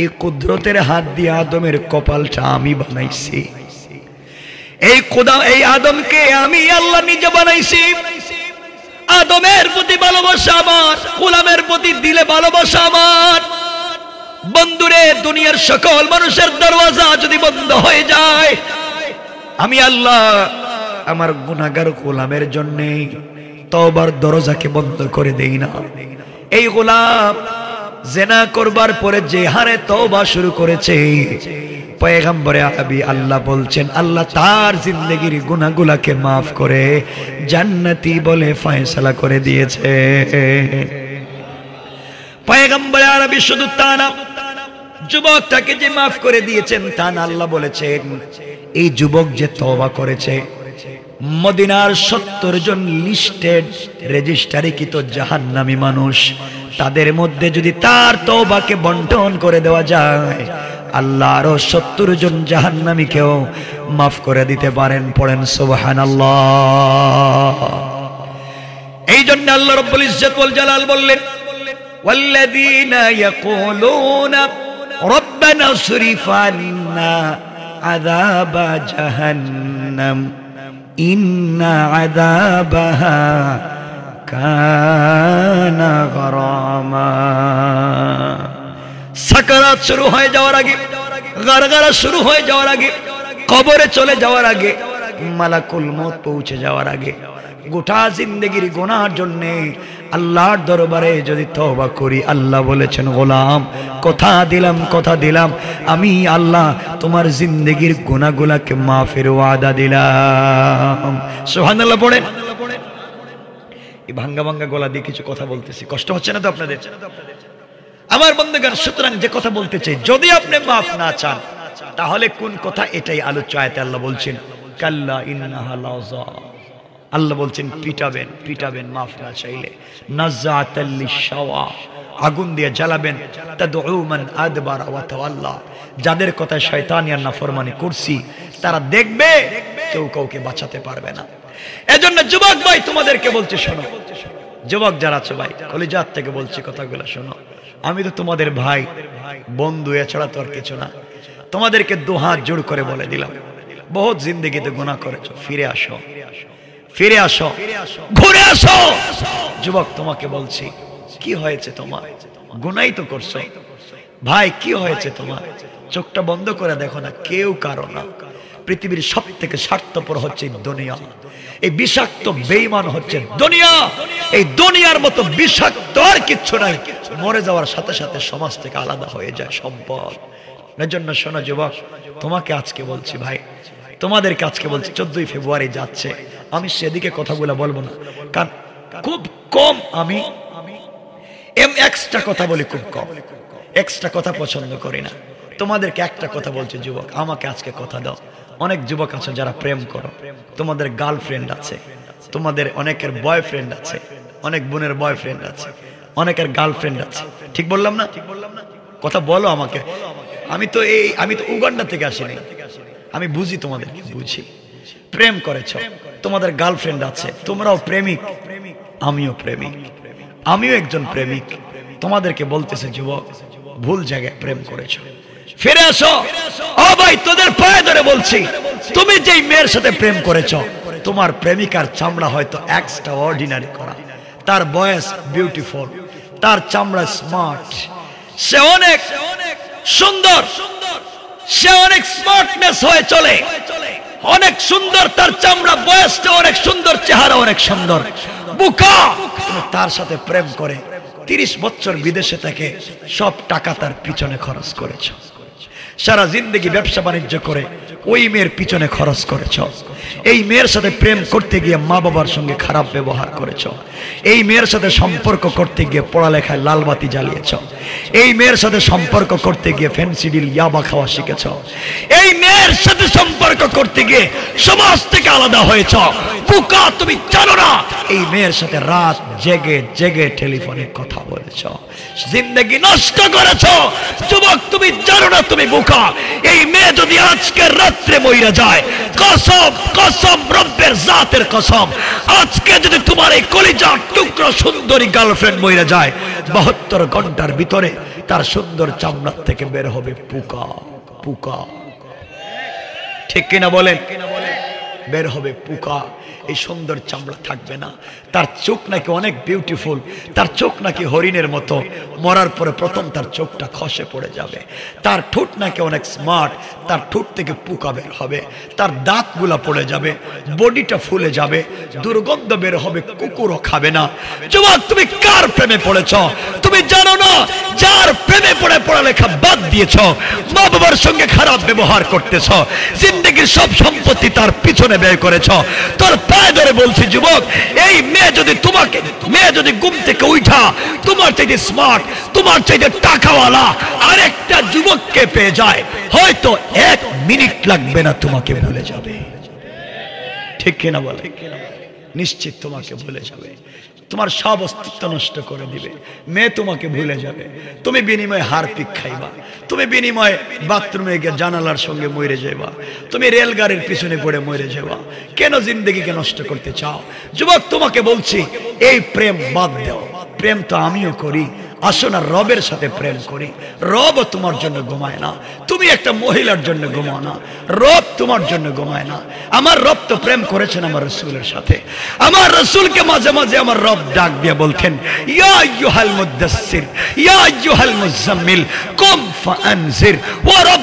এই কুদরতের হাত দিয়ে আদমের কপালটা আমি বানাইছি এই কোদা এই আদমকে আমি আল্লাহ নিজে বানাইছি আদমের প্রতি ভালোবাসা আমার গোলামের প্রতি দিলে ভালোবাসা আমার বন্ধুরে দুনিয়ার সকল মানুষের দরওয়াজা যদি বন্ধ হয়ে যায় আমি আল্লাহ আমার গুণাগার গোলামের জন্যে তবার দরজাকে বন্ধ করে দেই না এই গোলাপ জেনা করবার পরে যে হারে তওবা শুরু করেছে পয়গম্বরে আবি আল্লাহ বলছেন আল্লাহ তার জিন্দগির গুনাগুলাকে মাফ করে জান্নাতি বলে ফয়সালা করে দিয়েছে পয়গম্বরে আরবি শুধু তা না যুবকটাকে যে মাফ করে দিয়েছেন তা না আল্লাহ বলেছেন এই যুবক যে তওবা করেছে মদিনার সত্তর জন লিস্টেড রেজিস্টারিকৃত জাহান নামী মানুষ তাদের মধ্যে যদি তার তোবাকে বন্টন করে দেওয়া যায় আল্লাহ আরো সত্তর জন জাহান কেউ মাফ করে দিতে পারেন পড়েন সোহান আল্লাহ এই জন্য আল্লাহ রব্বুল ইজ্জত জালাল বললেন والذين يقولون ربنا اصرف عنا عذاب জাহান্নাম إن عذابها كان غراما সাকারাত শুরু হয়ে যাওয়ার আগে গারগারা শুরু হয়ে যাওয়ার আগে কবরে চলে যাওয়ার আগে মালাকুল মত পৌঁছে যাওয়ার আগে গোটা জিন্দগির গোনার জন্যে আল্লাহর দরবারে যদি তহবা করি আল্লাহ বলেছেন গোলাম কথা দিলাম কথা দিলাম আমি আল্লাহ তোমার জিন্দগির গোনাগুলাকে মাফের ওয়াদা দিলাম সোহানাল্লাহ পড়েন এই ভাঙ্গা ভাঙ্গা গলা দিয়ে কিছু কথা বলতেছি কষ্ট হচ্ছে না তো আপনাদের আমার বন্ধুগান সুতরাং যে কথা বলতে চাই যদি আপনি মাফ না চান তাহলে কোন কথা এটাই আলোচ্য আয়তে আল্লাহ বলছেন কাল্লা ইন্নাহা লাউজা আল্লাহ বলছেন পিটাবেন পিটাবেন মাফ না চাইলে আগুন দিয়ে জ্বালাবেন যাদের কথা শয়তানিয়ার না ফরমানি করছি তারা দেখবে কেউ কাউকে বাঁচাতে পারবে না এজন্য যুবক ভাই তোমাদেরকে বলছি শোনো যুবক যারা আছে ভাই কলিজাত থেকে বলছি কথাগুলো শোনো আমি তো তোমাদের ভাই বন্ধু এছাড়া তো আর কিছু না তোমাদেরকে দুহাত জোর করে বলে দিলাম বহুত জিন্দগিতে গুণা করেছো ফিরে আসো ফিরে আসো ঘুরে আসো যুবক তোমাকে বলছি কি হয়েছে তোমার গুনাই তো করছো ভাই কি হয়েছে তোমার চোখটা বন্ধ করে দেখো না কেউ কারো না পৃথিবীর সব থেকে স্বার্থপর হচ্ছে দুনিয়া এই বিষাক্ত বেইমান হচ্ছে দুনিয়া এই দুনিয়ার মতো বিষাক্ত আর কিচ্ছু নাই মরে যাওয়ার সাথে সাথে সমাজ থেকে আলাদা হয়ে যায় সম্পদ জন্য শোনা যুবক তোমাকে আজকে বলছি ভাই তোমাদেরকে আজকে বলছি চোদ্দই ফেব্রুয়ারি যাচ্ছে আমি সেদিকে কথাগুলো বলবো না কারণ খুব কম আমি এম এক্সট্রা কথা বলি খুব কম এক্সট্রা কথা পছন্দ করি না তোমাদেরকে একটা কথা বলছে যুবক আমাকে আজকে কথা দাও অনেক যুবক আছে যারা প্রেম করো তোমাদের গার্লফ্রেন্ড আছে তোমাদের অনেকের বয়ফ্রেন্ড আছে অনেক বোনের বয়ফ্রেন্ড আছে অনেকের গার্লফ্রেন্ড আছে ঠিক বললাম না ঠিক বললাম না কথা বলো আমাকে আমি তো এই আমি তো উগান্ডা থেকে আসিনি আমি বুঝি তোমাদের বুঝি প্রেম করেছ তোমাদের গার্লফ্রেন্ড আছে তোমরাও প্রেমিক আমিও প্রেমিক আমিও একজন প্রেমিক তোমাদেরকে বলতেছে যুবক ভুল জায়গায় প্রেম করেছ ফিরে আসো ও ভাই তোদের পায়ে ধরে বলছি তুমি যেই মেয়ের সাথে প্রেম করেছ তোমার প্রেমিকার চামড়া হয়তো এক্সট্রা অর্ডিনারি করা তার বয়স বিউটিফুল তার চামড়া স্মার্ট সে অনেক সুন্দর সে অনেক স্মার্টনেস হয়ে চলে অনেক সুন্দর তার চামড়া বয়সটা অনেক সুন্দর চেহারা অনেক সুন্দর বুকা তার সাথে প্রেম করে তিরিশ বছর বিদেশে থেকে সব টাকা তার পিছনে খরচ করেছে সারা জিন্দগি ব্যবসা বাণিজ্য করে ওই মেয়ের পিছনে খরচ করেছ এই মেয়ের সাথে প্রেম করতে গিয়ে মা বাবার সঙ্গে খারাপ ব্যবহার করেছ এই মেয়ের সাথে সম্পর্ক করতে গিয়ে পড়ালেখায় লালবাতি জ্বালিয়েছ এই মেয়ের সাথে সম্পর্ক করতে গিয়ে ফেন্সিডিল ইয়াবা খাওয়া শিখেছ এই মেয়ের সাথে সম্পর্ক করতে গিয়ে সমাজ থেকে আলাদা হয়েছ বুকা তুমি জানো না এই মেয়ের সাথে রাত জেগে জেগে টেলিফোনে কথা বলেছ জিন্দগি নষ্ট করেছ যুবক তুমি জানো না তুমি বুকা এই মেয়ে যদি আজকে রাত পাত্রে মইরা যায় কসম কসম রব্বের জাতের কসম আজকে যদি তোমার এই কলিজা টুকরো সুন্দরী গার্লফ্রেন্ড মইরা যায় বাহাত্তর ঘন্টার ভিতরে তার সুন্দর চামড়ার থেকে বের হবে পোকা পোকা ঠিক কিনা বলেন কিনা বলেন বের হবে পোকা এই সুন্দর চামড়া থাকবে না তার চোখ নাকি অনেক বিউটিফুল তার চোখ নাকি হরিণের মতো মরার পরে প্রথম তার চোখটা খসে পড়ে যাবে তার ঠোঁট নাকি অনেক স্মার্ট তার ঠোঁট থেকে পোকা বের হবে তার দাঁতগুলা পড়ে যাবে বডিটা ফুলে যাবে দুর্গন্ধ বের হবে কুকুরও খাবে না যুবক তুমি কার প্রেমে পড়েছ তুমি জানো না যার প্রেমে পড়ে পড়ালেখা বাদ দিয়েছ মা বাবার সঙ্গে খারাপ ব্যবহার করতেছ জিন্দগির সব সম্পত্তি তার পিছনে পিছনে ব্যয় করেছ তোর পায়ে ধরে বলছি যুবক এই মেয়ে যদি তোমাকে মেয়ে যদি ঘুম থেকে উঠা তোমার চাইতে স্মার্ট তোমার চাইতে টাকাওয়ালা আরেকটা যুবককে পেয়ে যায় হয়তো এক মিনিট লাগবে না তোমাকে ভুলে যাবে ঠিক কিনা বলে নিশ্চিত তোমাকে ভুলে যাবে তোমার সব অস্তিত্ব নষ্ট করে দিবে মেয়ে তোমাকে ভুলে যাবে তুমি বিনিময়ে হার পিক খাইবা তুমি বিনিময়ে বাথরুমে গিয়ে জানালার সঙ্গে মরে যাইবা তুমি রেলগাড়ির পিছনে পড়ে মরে যাইবা কেন জিন্দগিকে নষ্ট করতে চাও যুবক তোমাকে বলছি এই প্রেম বাদ দাও প্রেম তো আমিও করি আসো না রবের সাথে প্রেম করি রব তোমার জন্য ঘুমায় না তুমি একটা মহিলার জন্য ঘুমাও না রব তোমার জন্য ঘুমায় না আমার রব তো প্রেম করেছেন আমার রসুলের সাথে আমার রসুলকে মাঝে মাঝে আমার রব ডাক দিয়ে বলতেন ইয়া ইউহাল মুদাসসির ইয়া ইউহাল মুজাম্মিল কুম ফানজির ওয়া রব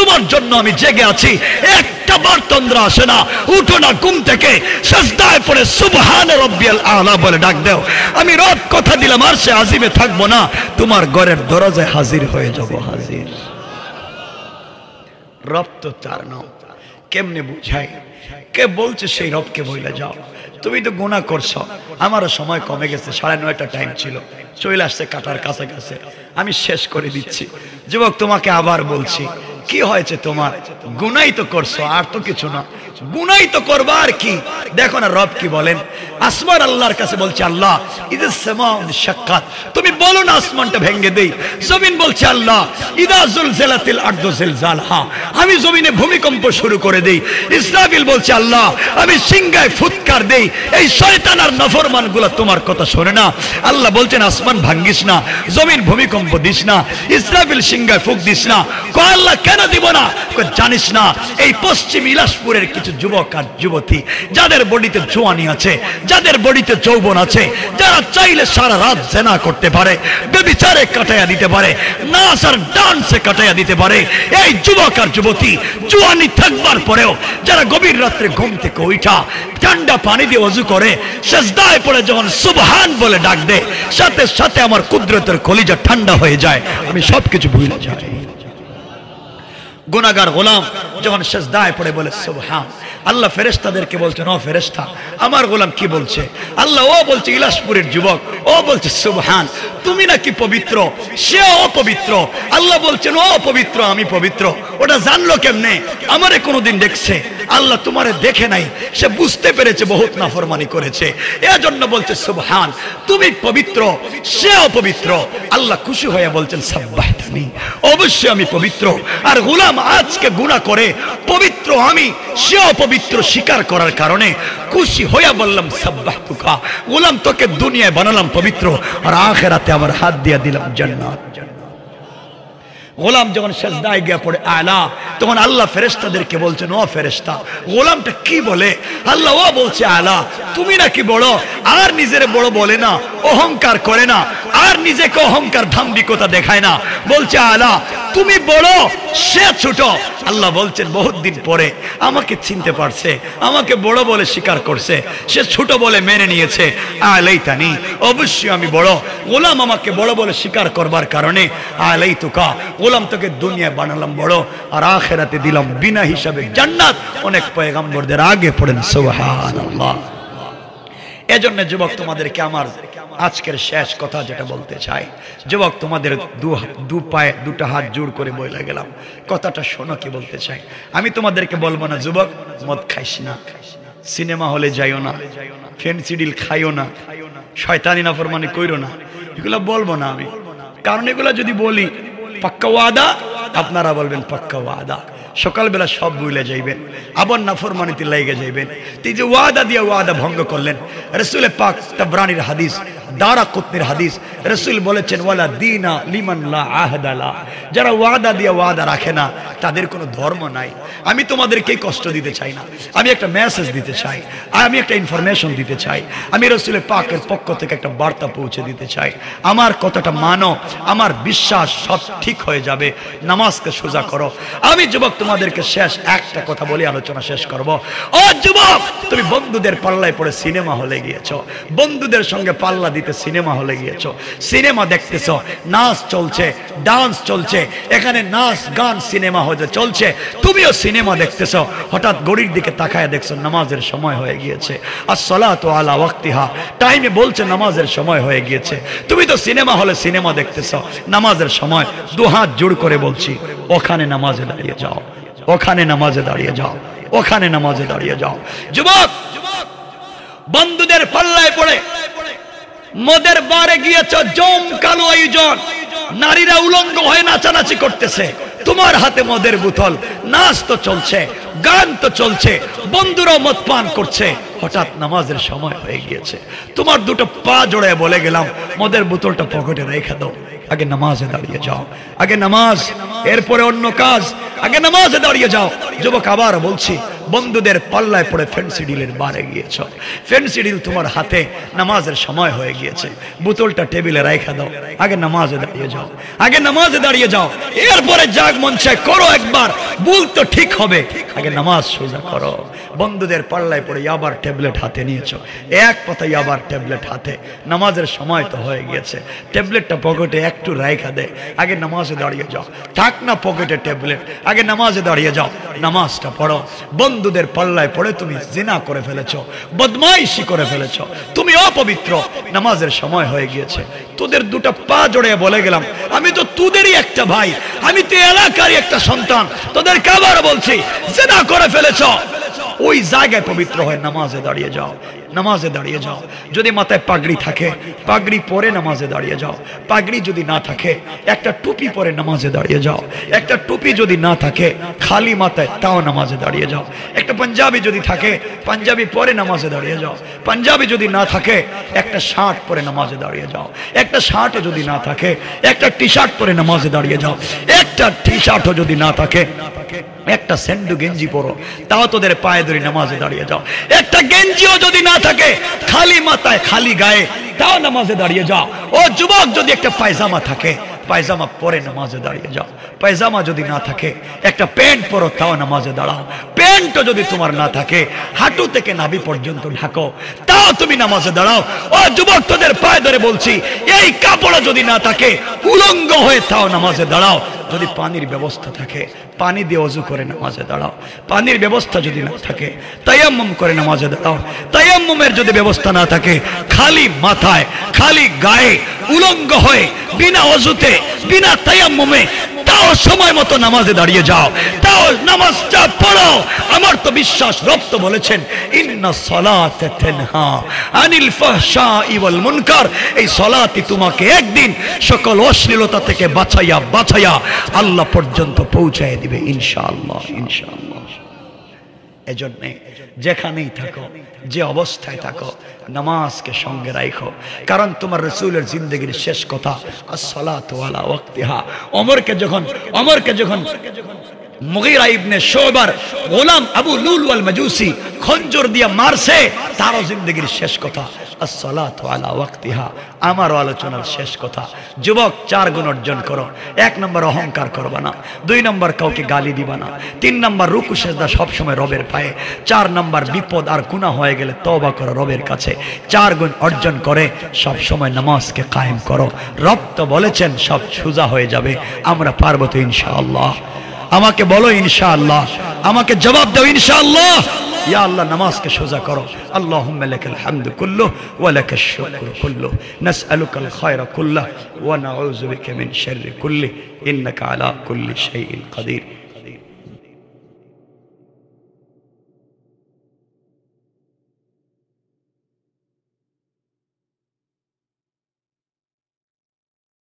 তোমার জন্য আমি জেগে আছি একটা বার তন্দ্রা আসে না উঠো না ঘুম থেকে সস্তায় পড়ে সুবহান রব্বিয়াল আলা বলে ডাক দেও আমি রব কথা দিলাম আর সে আজিমে থাকবো না তোমার ঘরের দরজায় হাজির হয়ে যাব হাজির রব তো তার নাম কেমনে বুঝাই কে বলছে সেই রবকে বইলে যাও তুমি তো গুণা করছো আমারও সময় কমে গেছে সাড়ে নয়টা টাইম ছিল চলে আসছে কাটার কাছে আমি শেষ করে দিচ্ছি যুবক তোমাকে আবার বলছি কি হয়েছে তোমার গুনাই তো করছো আর তো কিছু না গুনাই তো করবার কি দেখো না রব কি বলেন আসমান আল্লাহর কাছে বলছে আল্লাহ ইদ সাক্ষাৎ তুমি বলো না আসমানটা ভেঙে দেই জমিন বলছে আল্লাহ ইদা জুলজিলাতিল আরদু জিলজালহা আমি জমিনে ভূমিকম্প শুরু করে দেই ইসরাফিল বলছে আল্লাহ আমি সিংগায় ফুৎকার দেই এই শয়তান আর নফরমানগুলো তোমার কথা শোনে না আল্লাহ বলছেন আসমান ভাঙ্গিস না জমিন ভূমিকম্প দিস না ইসরাফিল সিংগায় ফুক দিস না কয় আল্লাহ কেন দিব না জানিস না এই পশ্চিম ইলাসপুরের কিছু কিছু যুবক আর যুবতী যাদের বডিতে জোয়ানি আছে যাদের বডিতে যৌবন আছে যারা চাইলে সারা রাত জেনা করতে পারে বেবিচারে কাটাইয়া দিতে পারে নাচ আর ডান্সে কাটাইয়া দিতে পারে এই যুবক আর যুবতী জোয়ানি থাকবার পরেও যারা গভীর রাত্রে ঘুম থেকে উঠা ঠান্ডা পানি দিয়ে অজু করে সেজদায় পড়ে যখন সুবহান বলে ডাক দেয় সাথে সাথে আমার কুদরতের কলিজা ঠান্ডা হয়ে যায় আমি সবকিছু ভুলে যাই গুনাগার গোলাম যখন সেজদায় পড়ে বলে সোহাম আল্লাহ ফেরেস্তাদেরকে বলছেন ও ফেরেস্তা আমার গোলাম কি বলছে আল্লাহ ও বলছে ইলাসপুরের যুবক ও বলছে সুবহান তুমি নাকি পবিত্র সে অপবিত্র আল্লাহ বলছেন ও পবিত্র আমি পবিত্র ওটা জানলো কেমনে আমারে কোনোদিন দেখছে আল্লাহ তোমারে দেখে নাই সে বুঝতে পেরেছে বহুত নাফরমানি করেছে এজন্য বলছে সুবহান তুমি পবিত্র সে অপবিত্র আল্লাহ খুশি হয়ে বলছেন সাব্বাহ অবশ্যই আমি পবিত্র আর গোলাম আজকে গুণা করে পবিত্র আমি সে অপবিত্র স্বীকার করার কারণে খুশি হইয়া বললাম সাব্বাহ তুকা বললাম তোকে দুনিয়ায় বানালাম পবিত্র আর আখেরাতে আমার হাত দিয়া দিলাম জান্নাত গোলাম যখন সেজদায় গিয়া পড়ে আয়লা তখন আল্লাহ ফেরেস্তাদেরকে বলছেন ও ফেরেস্তা গোলামটা কি বলে আল্লাহ ও বলছে আয়লা তুমি নাকি বড় আর নিজের বড় বলে না অহংকার করে না আর নিজেকে অহংকার ধাম্বিকতা দেখায় না বলছে আয়লা তুমি বড় সে ছোট আল্লাহ বলছেন বহুত দিন পরে আমাকে চিনতে পারছে আমাকে বড় বলে স্বীকার করছে সে ছোট বলে মেনে নিয়েছে তানি অবশ্যই আমি বড় গোলাম আমাকে বড় বলে স্বীকার করবার কারণে আলাইতুকা বললাম তোকে দুনিয়া বানালাম বড় আর আখেরাতে দিলাম বিনা হিসাবে জান্নাত অনেক পয়গাম্বরদের আগে পড়েন সোহান এজন্য যুবক তোমাদেরকে আমার আজকের শেষ কথা যেটা বলতে চাই যুবক তোমাদের দু দু পায়ে দুটো হাত জোর করে বইলে গেলাম কথাটা শোনো কি বলতে চাই আমি তোমাদেরকে বলবো না যুবক মদ খাইস না সিনেমা হলে যাইও না ফেনসিডিল খাইও না শয়তানি না ফরমানি কইরো না এগুলো বলবো না আমি কারণ এগুলো যদি বলি पक्का वादा अपनारा बोलें पक्का वादा সকালবেলা সব বইলে যাইবেন আবার নাফরমানিতে লাইগে যাইবেন তিনি যে ওয়াদা দিয়ে ওয়াদা ভঙ্গ করলেন রসুল পাক তাবরানির হাদিস দাঁড়া কুতনির হাদিস রসুল বলেছেন ওয়ালা দিনা লিমানলা আহদালা যারা ওয়াদা দিয়ে ওয়াদা রাখে না তাদের কোনো ধর্ম নাই আমি তোমাদেরকেই কষ্ট দিতে চাই না আমি একটা মেসেজ দিতে চাই আমি একটা ইনফরমেশন দিতে চাই আমি রসুল পাকের পক্ষ থেকে একটা বার্তা পৌঁছে দিতে চাই আমার কথাটা মানো আমার বিশ্বাস সব ঠিক হয়ে যাবে নামাজকে সোজা করো আমি যুবক তোমাদেরকে শেষ একটা কথা বলে আলোচনা শেষ করব ও যুবক তুমি বন্ধুদের পাল্লায় পড়ে সিনেমা হলে গিয়েছ বন্ধুদের সঙ্গে পাল্লা দিতে সিনেমা হলে গিয়েছ সিনেমা দেখতেছ নাচ চলছে ডান্স চলছে এখানে নাচ গান সিনেমা হয়ে চলছে তুমিও সিনেমা দেখতেছ হঠাৎ গড়ির দিকে তাকায় দেখছো নামাজের সময় হয়ে গিয়েছে আর সলা তো আলা ওয়াক্তিহা টাইমে বলছে নামাজের সময় হয়ে গিয়েছে তুমি তো সিনেমা হলে সিনেমা দেখতেছ নামাজের সময় দু হাত জোর করে বলছি ওখানে নামাজে দাঁড়িয়ে যাও ওখানে নামাজে দাঁড়িয়ে যাও ওখানে নামাজে দাঁড়িয়ে যাও যুবক বন্ধুদের পাল্লায় পড়ে মদের বারে গিয়েছ জম জমকালো আয়োজন নারীরা উলঙ্গ হয়ে নাচানাচি করতেছে তোমার হাতে মদের বোতল নাচ তো চলছে গান তো চলছে বন্ধুরা মদ পান করছে হঠাৎ নামাজের সময় হয়ে গিয়েছে তোমার দুটো পা জোড়ায় বলে গেলাম মদের বোতলটা পকেটে রেখে দাও আগে নামাজে দাঁড়িয়ে যাও আগে নামাজ এরপরে অন্য কাজ আগে নামাজে দাঁড়িয়ে যাও যুবক আবার বলছি বন্ধুদের পাল্লায় পড়ে ফেন্সি ডিলের বারে গিয়েছ ফেন্সি ডিল তোমার হাতে নামাজের সময় হয়ে গিয়েছে বোতলটা টেবিলে রাখা দাও আগে নামাজে দাঁড়িয়ে যাও আগে নামাজে দাঁড়িয়ে যাও এরপরে জাগ মঞ্চে করো একবার ভুল তো ঠিক হবে আগে নামাজ সোজা করো বন্ধুদের পাল্লায় পড়ে আবার ট্যাবলেট হাতে নিয়েছ এক পাতায় আবার ট্যাবলেট হাতে নামাজের সময় তো হয়ে গিয়েছে ট্যাবলেটটা পকেটে এক একটু রায়খা দেয় আগে নামাজে দাঁড়িয়ে যাও থাক না পকেটে ট্যাবলেট আগে নামাজে দাঁড়িয়ে যাও নামাজটা পড়ো বন্ধুদের পাল্লায় পড়ে তুমি জিনা করে ফেলেছ বদমাইশি করে ফেলেছ তুমি অপবিত্র নামাজের সময় হয়ে গিয়েছে তোদের দুটা পা জড়ে বলে গেলাম আমি তো তোদেরই একটা ভাই আমি তো এলাকারই একটা সন্তান তোদের কাবার বলছি জিনা করে ফেলেছ ওই জায়গায় পবিত্র হয়ে নামাজে দাঁড়িয়ে যাও নামাজে দাঁড়িয়ে যাও যদি মাথায় পাগড়ি থাকে পাগড়ি পরে নামাজে দাঁড়িয়ে যাও পাগড়ি যদি না থাকে একটা টুপি পরে নামাজে দাঁড়িয়ে যাও একটা টুপি যদি না থাকে খালি মাথায় তাও নামাজে দাঁড়িয়ে যাও একটা পাঞ্জাবি যদি থাকে পাঞ্জাবি পরে নামাজে দাঁড়িয়ে যাও পাঞ্জাবি যদি না থাকে একটা শার্ট পরে নামাজে দাঁড়িয়ে যাও একটা শার্ট যদি না থাকে একটা টি শার্ট পরে নামাজে দাঁড়িয়ে যাও একটা টি শার্টও যদি না থাকে না থাকে একটা সেন্ডু গেঞ্জি পরো তাও তোদের পায়ে ধরে নামাজে দাঁড়িয়ে যাও একটা গেঞ্জিও যদি না থাকে খালি মাথায় খালি গায়ে তাও নামাজে দাঁড়িয়ে যাও ও যুবক যদি একটা পায়জামা থাকে পায়জামা পরে নামাজে দাঁড়িয়ে যাও পায়জামা যদি না থাকে একটা প্যান্ট পরো তাও নামাজে দাঁড়াও প্যান্টও যদি তোমার না থাকে হাঁটু থেকে নাবি পর্যন্ত ঢাকো তাও তুমি নামাজে দাঁড়াও ও যুবক তোদের পায়ে ধরে বলছি এই কাপড়ও যদি না থাকে উলঙ্গ হয়ে তাও নামাজে দাঁড়াও যদি পানির ব্যবস্থা থাকে পানি দিয়ে অজু করে নামাজে দাঁড়াও পানির ব্যবস্থা যদি না থাকে তাইয়াম্মম করে নামাজে দাঁড়াও তাইয়াম্মমের যদি ব্যবস্থা না থাকে খালি মাথায় খালি গায়ে উলঙ্গ হয়ে বিনা অজুতে বিনা তায়াম্মমে তাও সময় মতো নামাজে দাঁড়িয়ে যাও তাও নামাজটা পড়ো আমার তো বিশ্বাস রব তো বলেছেন ইন্না সলাত তানহা আনিল ফাহশা ওয়াল মুনকার এই সলাতই তোমাকে একদিন সকল অশ্লীলতা থেকে বাঁচাইয়া বাঁচাইয়া আল্লাহ পর্যন্ত পৌঁছায় দিবে ইনশাআল্লাহ ইনশাআল্লাহ এজন্যে যেখানেই থাকো যে অবস্থায় থাকো নামাজকে সঙ্গে রাখো কারণ তোমার রসুলের জিন্দগির শেষ কথা আসলা তোয়ালা ওয়াক্তিহা অমরকে যখন অমরকে যখন মুগিরা গোলাম আবু লুল ওয়াল মাজুসি খঞ্জর দিয়া মারছে তারও জিন্দগির শেষ কথা আমার আলোচনার শেষ কথা যুবক চার গুণ অর্জন করো এক নম্বর অহংকার করবা না দুই নম্বর কাউকে গালি দিবা না তিন নম্বর রুকু সেজদা সবসময় রবের পায়ে চার নম্বর বিপদ আর গুণা হয়ে গেলে তবা করো রবের কাছে চার গুণ অর্জন করে সব সময় নামাজকে কায়েম করো রব তো বলেছেন সব সোজা হয়ে যাবে আমরা পারবো তো ইনশাল্লাহ আমাকে বলো ইনশাআল্লাহ আমাকে জবাব দাও ইনশাআল্লাহ ইয়া আল্লাহ নামাজকে সোজা করো আল্লাহুম্মা লাকাল হামদু কুল্লু ওয়া লাকাশ শুকরু কুল্লু নাসআলুকাল খায়রা কুল্লাহ ওয়া নাউযু বিকা মিন শাররি কুল্লি ইন্নাকা আলা কুল্লি শাইইন কাদির